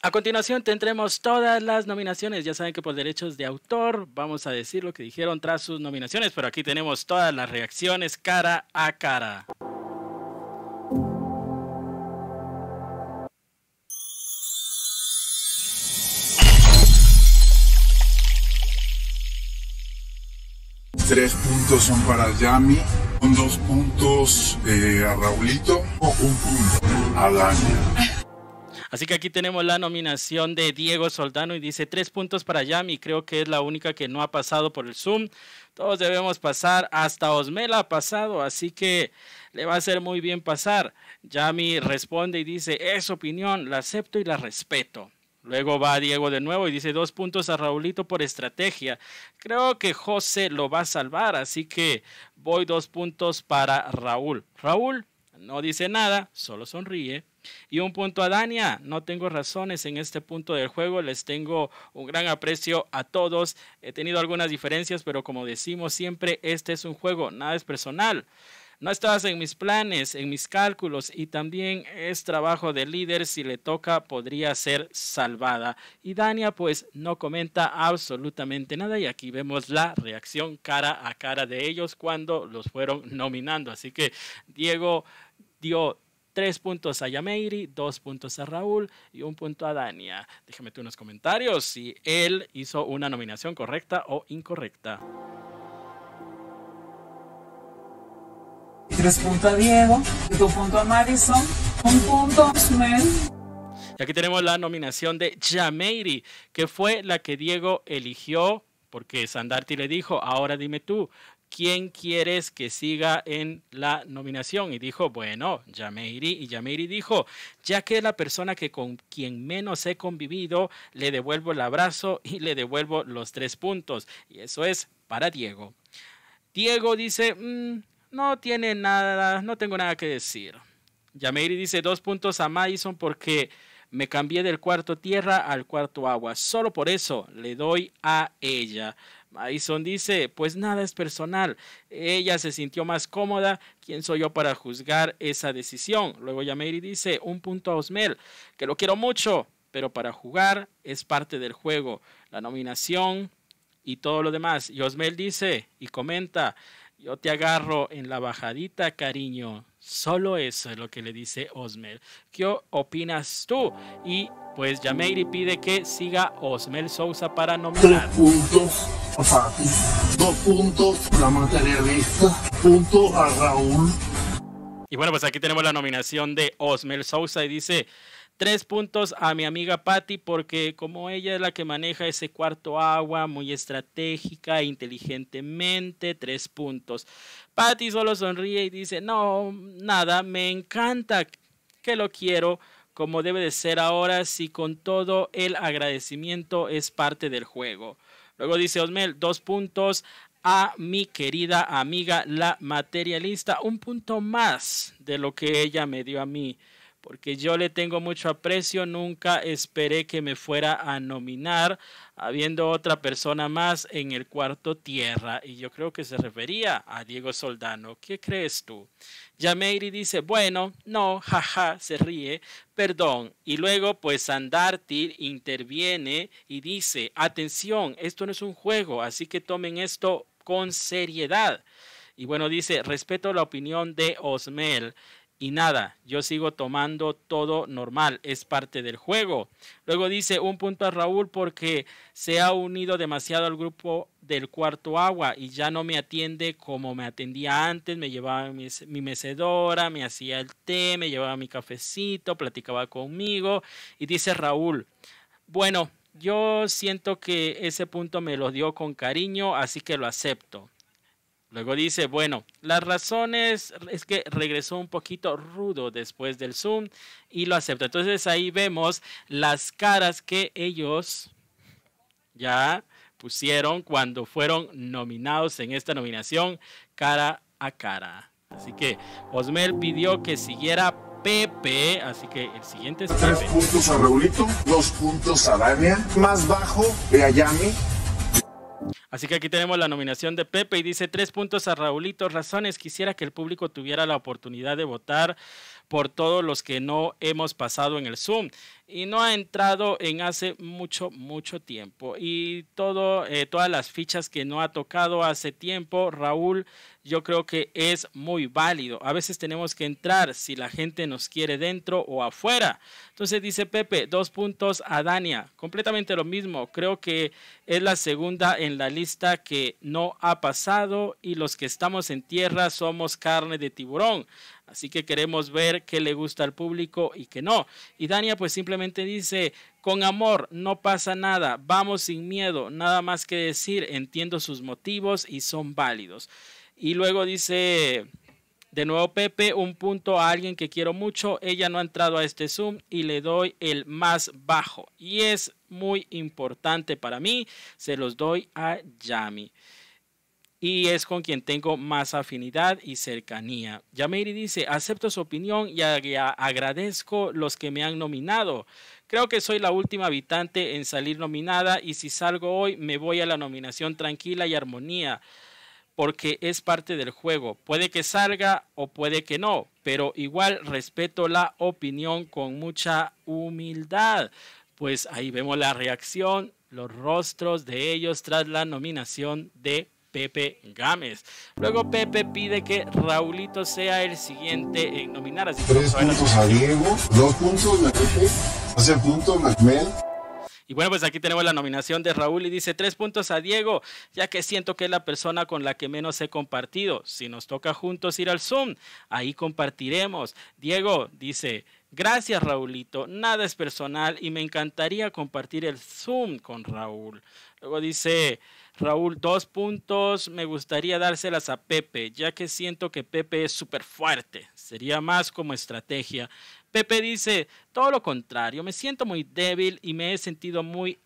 A continuación tendremos todas las nominaciones. Ya saben que por derechos de autor vamos a decir lo que dijeron tras sus nominaciones, pero aquí tenemos todas las reacciones cara a cara. Tres puntos son para Yami, dos puntos eh, a Raulito, o un punto a Daniel. Así que aquí tenemos la nominación de Diego Soldano y dice tres puntos para Yami. Creo que es la única que no ha pasado por el Zoom. Todos debemos pasar. Hasta Osmela ha pasado, así que le va a ser muy bien pasar. Yami responde y dice, es opinión, la acepto y la respeto. Luego va Diego de nuevo y dice dos puntos a Raulito por estrategia. Creo que José lo va a salvar, así que voy dos puntos para Raúl. Raúl no dice nada, solo sonríe y un punto a Dania, no tengo razones en este punto del juego, les tengo un gran aprecio a todos, he tenido algunas diferencias, pero como decimos siempre, este es un juego, nada es personal. No estabas en mis planes, en mis cálculos y también es trabajo de líder, si le toca podría ser salvada. Y Dania pues no comenta absolutamente nada y aquí vemos la reacción cara a cara de ellos cuando los fueron nominando. Así que Diego dio Tres puntos a Yameiri, dos puntos a Raúl y un punto a Dania. Déjame tú unos comentarios si él hizo una nominación correcta o incorrecta. Tres puntos a Diego, dos puntos a Madison, un punto a Smith. Y aquí tenemos la nominación de Jameiri, que fue la que Diego eligió porque Sandarti le dijo, ahora dime tú, ¿quién quieres que siga en la nominación? Y dijo, bueno, Yameiri. Y Yameiri dijo, ya que es la persona que con quien menos he convivido, le devuelvo el abrazo y le devuelvo los tres puntos. Y eso es para Diego. Diego dice, mm, no tiene nada, no tengo nada que decir. Yameiri dice, dos puntos a Madison porque... Me cambié del cuarto tierra al cuarto agua. Solo por eso le doy a ella. Madison dice, pues nada es personal. Ella se sintió más cómoda. ¿Quién soy yo para juzgar esa decisión? Luego Yameiri dice, un punto a Osmel, que lo quiero mucho, pero para jugar es parte del juego. La nominación y todo lo demás. Y Osmel dice y comenta, yo te agarro en la bajadita, cariño. Solo eso es lo que le dice Osmel. ¿Qué opinas tú? Y pues Yameiri pide que siga Osmel Sousa para nominar. Tres puntos a Fati, dos puntos a la materialista, punto a Raúl. Y bueno, pues aquí tenemos la nominación de Osmel Sousa y dice Tres puntos a mi amiga Patty porque como ella es la que maneja ese cuarto agua muy estratégica e inteligentemente, tres puntos. Patty solo sonríe y dice, no, nada, me encanta que lo quiero como debe de ser ahora si con todo el agradecimiento es parte del juego. Luego dice Osmel, dos puntos a mi querida amiga la materialista, un punto más de lo que ella me dio a mí porque yo le tengo mucho aprecio, nunca esperé que me fuera a nominar, habiendo otra persona más en el cuarto tierra, y yo creo que se refería a Diego Soldano. ¿Qué crees tú? Yameiri dice, bueno, no, jaja, se ríe, perdón. Y luego, pues, Andartil interviene y dice, atención, esto no es un juego, así que tomen esto con seriedad. Y bueno, dice, respeto la opinión de Osmel y nada, yo sigo tomando todo normal, es parte del juego. Luego dice un punto a Raúl porque se ha unido demasiado al grupo del cuarto agua y ya no me atiende como me atendía antes, me llevaba mi, mecedora, me hacía el té, me llevaba mi cafecito, platicaba conmigo y dice Raúl, bueno, yo siento que ese punto me lo dio con cariño, así que lo acepto. Luego dice, bueno, las razones es que regresó un poquito rudo después del Zoom y lo acepta. Entonces ahí vemos las caras que ellos ya pusieron cuando fueron nominados en esta nominación cara a cara. Así que Osmel pidió que siguiera Pepe, así que el siguiente es Pepe. Tres puntos a Raulito, dos puntos a Dania, más bajo de Ayami, Así que aquí tenemos la nominación de Pepe y dice tres puntos a Raulito. Razones, quisiera que el público tuviera la oportunidad de votar por todos los que no hemos pasado en el Zoom y no ha entrado en hace mucho, mucho tiempo. Y todo, eh, todas las fichas que no ha tocado hace tiempo, Raúl, yo creo que es muy válido. A veces tenemos que entrar si la gente nos quiere dentro o afuera. Entonces dice Pepe, dos puntos a Dania, completamente lo mismo. Creo que es la segunda en la lista que no ha pasado y los que estamos en tierra somos carne de tiburón. Así que queremos ver qué le gusta al público y qué no. Y Dania pues simplemente dice, con amor, no pasa nada, vamos sin miedo, nada más que decir, entiendo sus motivos y son válidos. Y luego dice, de nuevo Pepe, un punto a alguien que quiero mucho, ella no ha entrado a este Zoom y le doy el más bajo. Y es muy importante para mí, se los doy a Yami y es con quien tengo más afinidad y cercanía. Yameiri dice, acepto su opinión y agradezco los que me han nominado. Creo que soy la última habitante en salir nominada y si salgo hoy me voy a la nominación tranquila y armonía porque es parte del juego. Puede que salga o puede que no, pero igual respeto la opinión con mucha humildad. Pues ahí vemos la reacción, los rostros de ellos tras la nominación de Pepe Gámez. Luego Pepe pide que Raulito sea el siguiente en nominar. Así Tres puntos a Diego, dos puntos a Pepe, hace punto Macmel. Y bueno, pues aquí tenemos la nominación de Raúl y dice tres puntos a Diego, ya que siento que es la persona con la que menos he compartido. Si nos toca juntos ir al Zoom, ahí compartiremos. Diego dice, Gracias Raulito, nada es personal y me encantaría compartir el Zoom con Raúl. Luego dice Raúl, dos puntos, me gustaría dárselas a Pepe, ya que siento que Pepe es súper fuerte, sería más como estrategia. Pepe dice, todo lo contrario, me siento muy débil y me he sentido muy,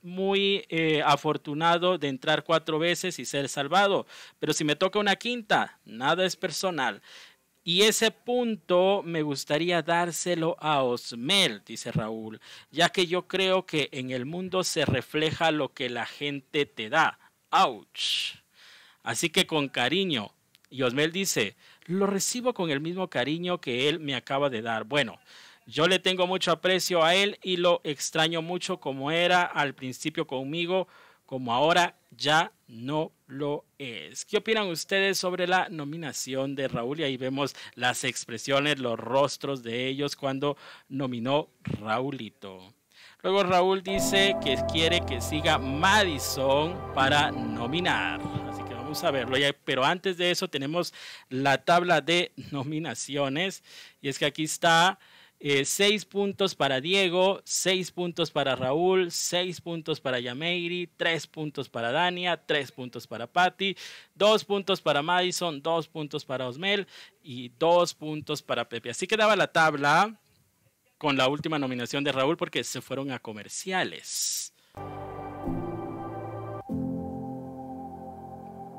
muy eh, afortunado de entrar cuatro veces y ser salvado, pero si me toca una quinta, nada es personal. Y ese punto me gustaría dárselo a Osmel, dice Raúl, ya que yo creo que en el mundo se refleja lo que la gente te da. ¡Auch! Así que con cariño. Y Osmel dice, lo recibo con el mismo cariño que él me acaba de dar. Bueno, yo le tengo mucho aprecio a él y lo extraño mucho como era al principio conmigo, como ahora ya no lo es. ¿Qué opinan ustedes sobre la nominación de Raúl? Y ahí vemos las expresiones, los rostros de ellos cuando nominó Raulito. Luego Raúl dice que quiere que siga Madison para nominar. Así que vamos a verlo. Pero antes de eso tenemos la tabla de nominaciones. Y es que aquí está seis puntos para Diego, seis puntos para Raúl, seis puntos para Yameiri, tres puntos para Dania, tres puntos para Patti, dos puntos para Madison, dos puntos para Osmel y dos puntos para Pepe. Así quedaba la tabla con la última nominación de Raúl porque se fueron a comerciales.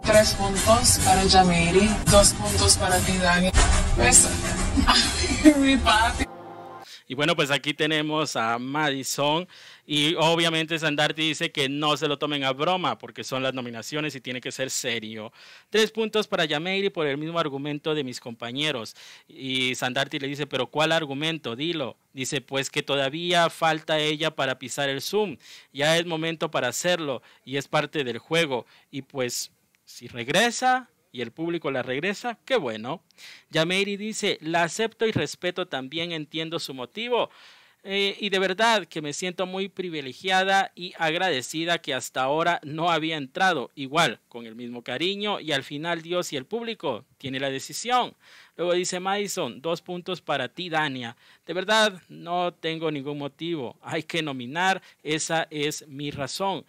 Tres puntos para Yameiri, dos puntos para ti, Dania. Pues, mi Patty. Y bueno, pues aquí tenemos a Madison y obviamente Sandarti dice que no se lo tomen a broma porque son las nominaciones y tiene que ser serio. Tres puntos para Yameiri por el mismo argumento de mis compañeros. Y Sandarti le dice, pero ¿cuál argumento? Dilo. Dice, pues que todavía falta ella para pisar el Zoom. Ya es momento para hacerlo y es parte del juego. Y pues si regresa, y el público la regresa, qué bueno. Yameiri dice, la acepto y respeto también, entiendo su motivo. Eh, y de verdad que me siento muy privilegiada y agradecida que hasta ahora no había entrado, igual, con el mismo cariño y al final Dios y el público tiene la decisión. Luego dice Madison, dos puntos para ti, Dania. De verdad, no tengo ningún motivo, hay que nominar, esa es mi razón.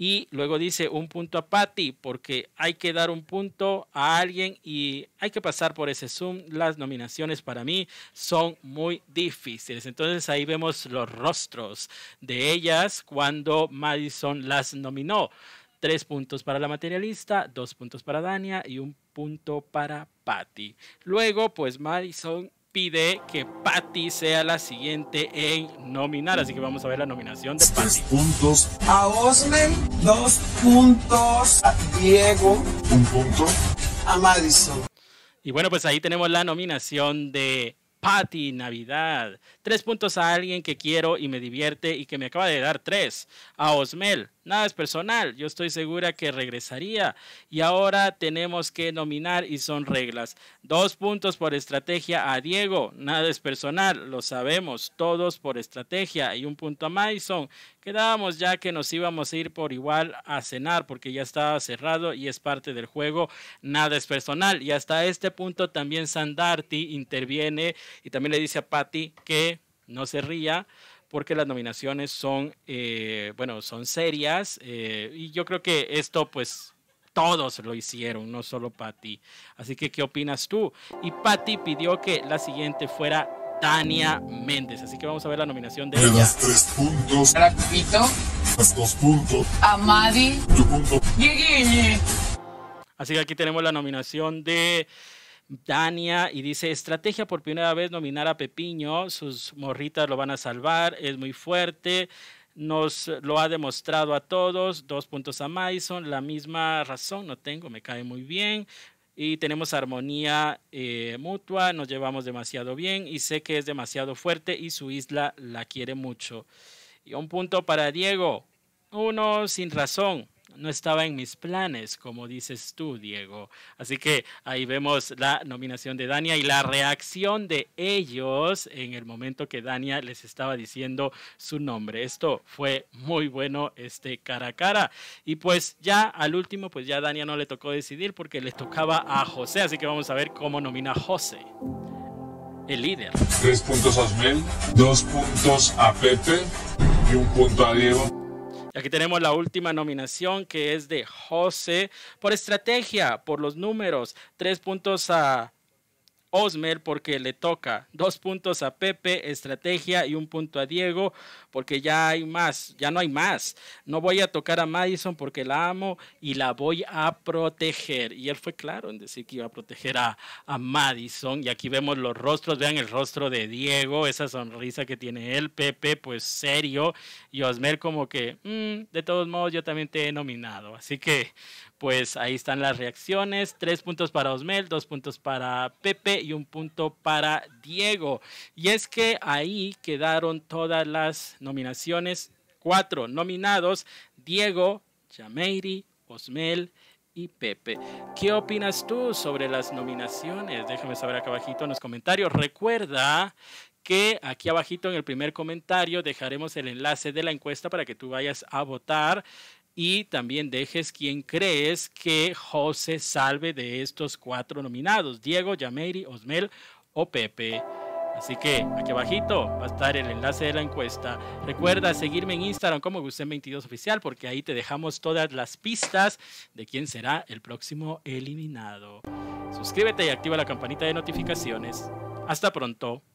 Y luego dice un punto a Patty, porque hay que dar un punto a alguien y hay que pasar por ese Zoom. Las nominaciones para mí son muy difíciles. Entonces ahí vemos los rostros de ellas cuando Madison las nominó. Tres puntos para la materialista, dos puntos para Dania y un punto para Patty. Luego, pues Madison pide que Patty sea la siguiente en nominar. Así que vamos a ver la nominación de Patty. puntos. A Osmen, dos puntos. A Diego, un punto. A Madison. Y bueno, pues ahí tenemos la nominación de Pati Navidad. Tres puntos a alguien que quiero y me divierte y que me acaba de dar tres. A Osmel, nada es personal, yo estoy segura que regresaría. Y ahora tenemos que nominar y son reglas. Dos puntos por estrategia a Diego, nada es personal, lo sabemos, todos por estrategia. Y un punto a Madison, Quedábamos ya que nos íbamos a ir por igual a cenar porque ya estaba cerrado y es parte del juego, nada es personal. Y hasta este punto también Sandarti interviene y también le dice a Patty que no se ría porque las nominaciones son, eh, bueno, son serias eh, y yo creo que esto pues todos lo hicieron, no solo Patty. Así que, ¿qué opinas tú? Y Patty pidió que la siguiente fuera Tania Méndez. Así que vamos a ver la nominación de Me ella. tres puntos. dos puntos. Amadi. Así que aquí tenemos la nominación de Dania y dice, estrategia por primera vez nominar a Pepiño, sus morritas lo van a salvar, es muy fuerte, nos lo ha demostrado a todos, dos puntos a Madison, la misma razón, no tengo, me cae muy bien, y tenemos armonía eh, mutua, nos llevamos demasiado bien y sé que es demasiado fuerte y su isla la quiere mucho. Y un punto para Diego, uno sin razón no estaba en mis planes, como dices tú, Diego. Así que ahí vemos la nominación de Dania y la reacción de ellos en el momento que Dania les estaba diciendo su nombre. Esto fue muy bueno, este cara a cara. Y pues ya al último, pues ya Dania no le tocó decidir porque le tocaba a José. Así que vamos a ver cómo nomina José. El líder. Tres puntos a Osmel, dos puntos a Pepe y un punto a Diego. Aquí tenemos la última nominación que es de José por estrategia, por los números. Tres puntos a Osmer porque le toca. Dos puntos a Pepe, estrategia y un punto a Diego porque ya hay más, ya no hay más. No voy a tocar a Madison porque la amo y la voy a proteger. Y él fue claro en decir que iba a proteger a, Madison. Y aquí vemos los rostros, vean el rostro de Diego, esa sonrisa que tiene él, Pepe, pues serio. Y Osmer como que, mm, de todos modos, yo también te he nominado. Así que pues ahí están las reacciones. Tres puntos para Osmel, dos puntos para Pepe y un punto para Diego. Y es que ahí quedaron todas las nominaciones. Cuatro nominados, Diego, Jameiri, Osmel y Pepe. ¿Qué opinas tú sobre las nominaciones? Déjame saber acá abajito en los comentarios. Recuerda que aquí abajito en el primer comentario dejaremos el enlace de la encuesta para que tú vayas a votar y también dejes quien crees que José salve de estos cuatro nominados, Diego, Yameiri, Osmel o Pepe. Así que aquí abajito va a estar el enlace de la encuesta. Recuerda seguirme en Instagram como Gusten22 Oficial porque ahí te dejamos todas las pistas de quién será el próximo eliminado. Suscríbete y activa la campanita de notificaciones. Hasta pronto.